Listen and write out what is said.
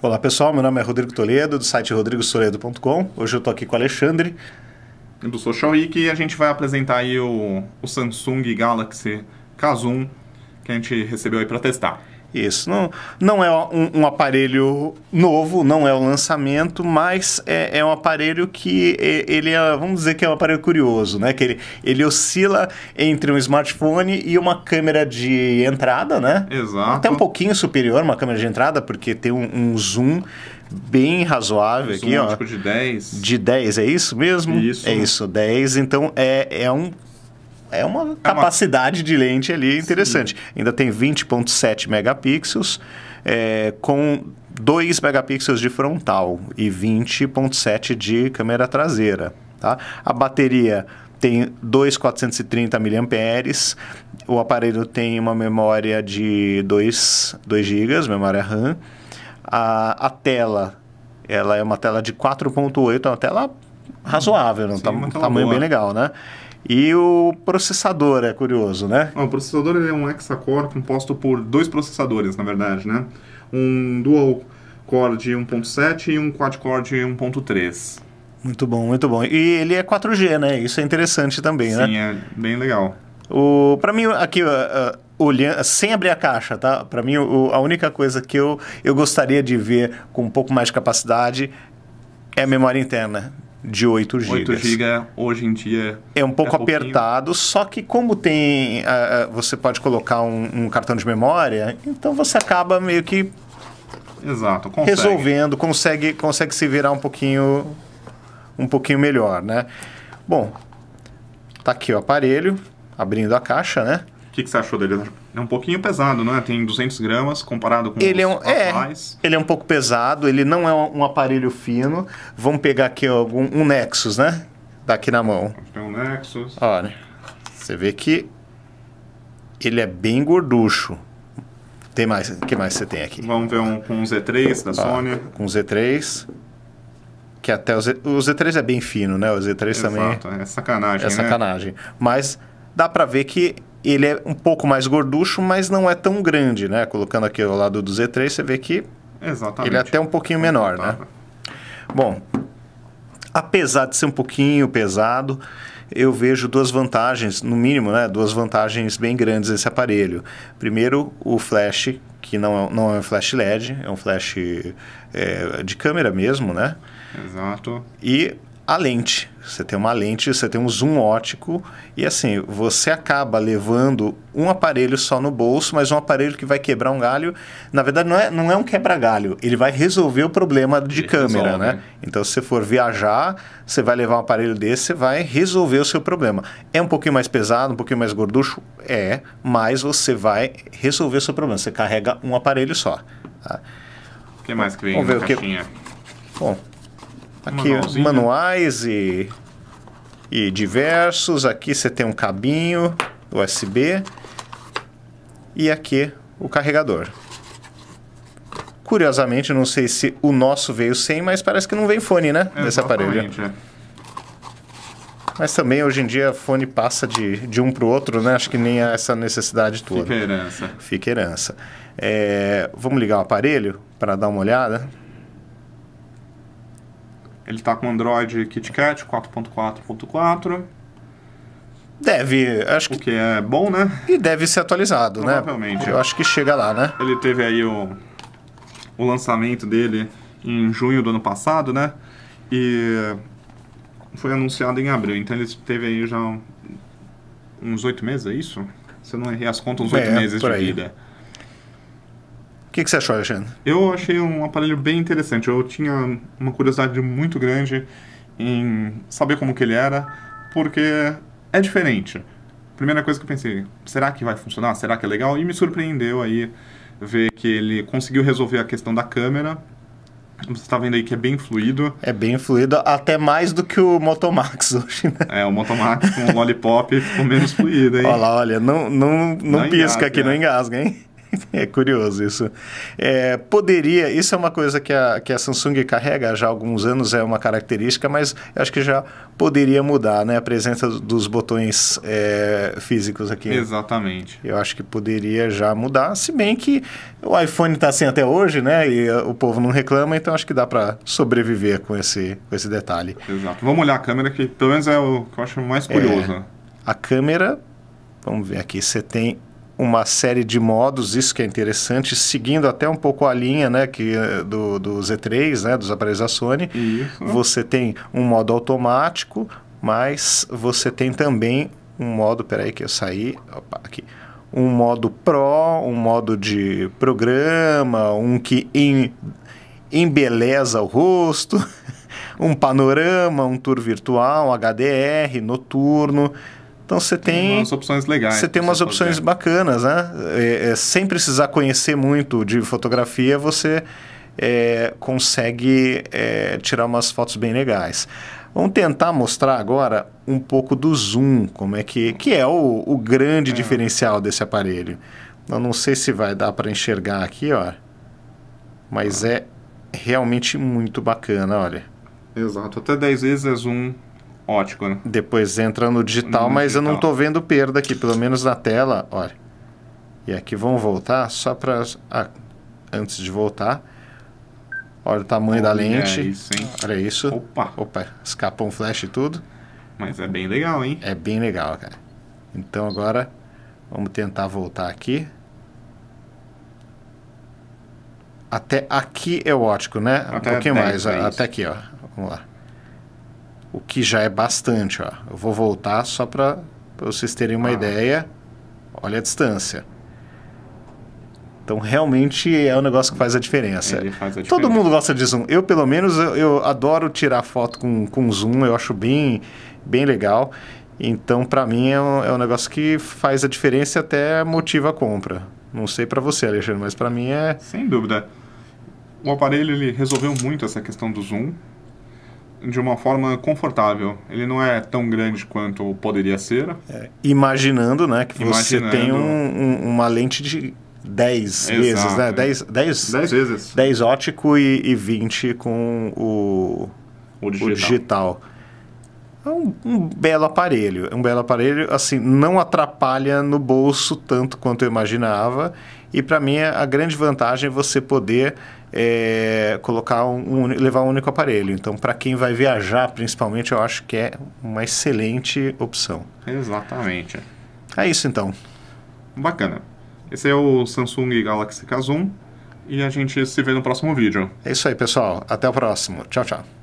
Olá pessoal, meu nome é Rodrigo Toledo, do site rodrigosoledo.com. Hoje eu estou aqui com o Alexandre. Do Social Week e a gente vai apresentar aí o, o Samsung Galaxy K1 que a gente recebeu aí para testar. Isso. Não, não é um, um, aparelho novo, não é um lançamento, mas é, é um aparelho que é, ele é, vamos dizer que é um aparelho curioso, né? Que ele, ele oscila entre um smartphone e uma câmera de entrada, né? Exato. Até um pouquinho superior uma câmera de entrada, porque tem um, um zoom bem razoável zoom aqui, ó. Tipo de 10. De 10, é isso mesmo? Isso. É isso, 10. Então é, é um é uma é capacidade uma... de lente ali interessante. Sim. Ainda tem 20.7 megapixels é, com 2 megapixels de frontal e 20.7 de câmera traseira. Tá? A bateria tem 2,430 mAh, o aparelho tem uma memória de 2, 2 GB, memória RAM. A, a tela, ela é uma tela de 4.8, é uma tela razoável, né? tá um tamanho boa. bem legal, né? E o processador é curioso, né? Ah, o processador ele é um hexacore composto por dois processadores, na verdade, né? Um dual core de 1.7 e um quad core de 1.3. Muito bom, muito bom. E ele é 4G, né? Isso é interessante também, Sim, né? Sim, é bem legal. O, pra mim, aqui, uh, uh, olhando, sem abrir a caixa, tá? Para mim, o, a única coisa que eu, eu gostaria de ver com um pouco mais de capacidade é a memória interna de 8 GB. 8 GB hoje em dia é um pouco é apertado, só que como tem uh, você pode colocar um, um, cartão de memória, então você acaba meio que Exato, consegue. resolvendo, consegue consegue se virar um pouquinho um pouquinho melhor, né? Bom, tá aqui o aparelho, abrindo a caixa, né? que, que você achou dele? É um pouquinho pesado, né? Tem 200 gramas comparado com ele é um, é, atuais. É, ele é um pouco pesado, ele não é um aparelho fino. Vamos pegar aqui algum, um Nexus, né? Daqui na mão. Tem um Nexus. Olha, você vê que ele é bem gorducho. Tem mais, o que mais você tem aqui? Vamos ver um com um Z3 da ah, Sony. Com um Z3 que até o, Z, o Z3 é bem fino, né? O Z3 Exato, também. É sacanagem. É né? sacanagem. Né? Mas dá para ver que ele é um pouco mais gorducho, mas não é tão grande, né? Colocando aqui ao lado do Z3, você vê que Exatamente. ele é até um pouquinho menor, né? Bom, apesar de ser um pouquinho pesado, eu vejo duas vantagens, no mínimo, né? Duas vantagens bem grandes desse aparelho. Primeiro, o flash, que não é, não é um flash LED, é um flash é, de câmera mesmo, né? Exato. E a lente. Você tem uma lente, você tem um zoom ótico e assim, você acaba levando um aparelho só no bolso, mas um aparelho que vai quebrar um galho. Na verdade, não é, não é um quebra-galho, ele vai resolver o problema de ele câmera, resolve. né? Então, se você for viajar, você vai levar um aparelho desse, você vai resolver o seu problema. É um pouquinho mais pesado, um pouquinho mais gorducho? É, mas você vai resolver o seu problema. Você carrega um aparelho só. Tá? O que mais que vem Vamos ver na caixinha? O que... Bom, Tá aqui, Manualzinho. Né? manuais e, e diversos. Aqui você tem um cabinho USB. E aqui o carregador. Curiosamente, não sei se o nosso veio sem, mas parece que não vem fone, né? É, nesse aparelho. É. Mas também hoje em dia fone passa de, de um para o outro, né? Acho que nem há é essa necessidade toda. Fica herança. Fica herança. É, vamos ligar o aparelho para dar uma olhada? Ele está com Android KitKat 4.4.4. Deve, acho que. O que é bom, né? E deve ser atualizado, né? Provavelmente. É. Eu acho que chega lá, né? Ele teve aí o, o lançamento dele em junho do ano passado, né? E foi anunciado em abril. Então ele teve aí já uns oito meses, é isso? Se eu não errei as contas, uns oito é, meses de vida. O que, que, você achou, Alexandre? Eu achei um aparelho bem interessante. Eu tinha uma curiosidade muito grande em saber como que ele era, porque é diferente. Primeira coisa que eu pensei, será que vai funcionar? Será que é legal? E me surpreendeu aí ver que ele conseguiu resolver a questão da câmera. Você está vendo aí que é bem fluido. É bem fluido, até mais do que o Motomax hoje, né? É, o Motomax com o Lollipop ficou menos fluido, hein? Olha lá, olha, não, não, não, não pisca engasga, aqui, é. não engasga, hein? é curioso isso. É, poderia, isso é uma coisa que a, que a Samsung carrega já há alguns anos, é uma característica, mas acho que já poderia mudar, né? A presença dos botões é, físicos aqui. Exatamente. Eu acho que poderia já mudar, se bem que o iPhone está assim até hoje, né? E eh, o povo não reclama, então acho que dá para sobreviver com esse, com esse detalhe. Exato. Vamos olhar a câmera, que pelo menos é o que eu acho mais é, curioso. É, a câmera, vamos ver aqui, você tem uma série de modos, isso que é interessante, seguindo até um pouco a linha né, que, eh, do, do Z3, né, dos aparelhos da Sony. Isso. Você tem um modo automático, mas você tem também um modo, peraí que eu saí, opa, aqui, um modo Pro, um modo de programa, um que em, embeleza o rosto, um panorama, um tour virtual, um HDR, noturno. Então você tem, tem umas opções legais. Você tem umas opções fazer. bacanas, né? É, é, sem precisar conhecer muito de fotografia, você é, consegue é, tirar umas fotos bem legais. Vamos tentar mostrar agora um pouco do zoom, como é que, que é o, o grande é. diferencial desse aparelho. Eu não sei se vai dar para enxergar aqui, ó, mas ah. é realmente muito bacana, olha. Exato, até 10 vezes é zoom ótico, né? Depois entra no digital, no mas digital. eu não estou vendo perda aqui, pelo menos na tela, olha. E aqui vamos voltar só para ah, antes de voltar. Olha o tamanho olha da lente. É isso, hein? Olha isso. Opa. Opa, escapou um flash e tudo. Mas é bem legal, hein? É bem legal, cara. Então agora vamos tentar voltar aqui. Até aqui é ótico, né? Até um pouquinho mais, até aqui, ó. Vamos lá o que já é bastante. Ó. Eu vou voltar só para vocês terem uma ah. ideia. Olha a distância. Então, realmente é um negócio que faz a diferença. Faz a Todo mundo gosta de zoom. Eu, pelo menos, eu, eu, adoro tirar foto com, com zoom. Eu acho bem, bem legal. Então, para mim, é um, é um negócio que faz a diferença e até motiva a compra. Não sei para você, Alexandre, mas para mim é... Sem dúvida. O aparelho ele resolveu muito essa questão do zoom de uma forma confortável. Ele não é tão grande quanto poderia ser. É, imaginando, né, que imaginando... você tem um, um, uma lente de 10 Exato, vezes, né? 10, 10, 10 vezes. 10 ótico e, e 20 com o, o digital. O digital. É um, um, belo aparelho. É um belo aparelho, assim, não atrapalha no bolso tanto quanto eu imaginava. E para mim a grande vantagem é você poder é, colocar um, levar um único aparelho. Então, para quem vai viajar, principalmente, eu acho que é uma excelente opção. Exatamente. É isso então. Bacana. Esse é o Samsung Galaxy K1 e a gente se vê no próximo vídeo. É isso aí, pessoal. Até o próximo. Tchau, tchau.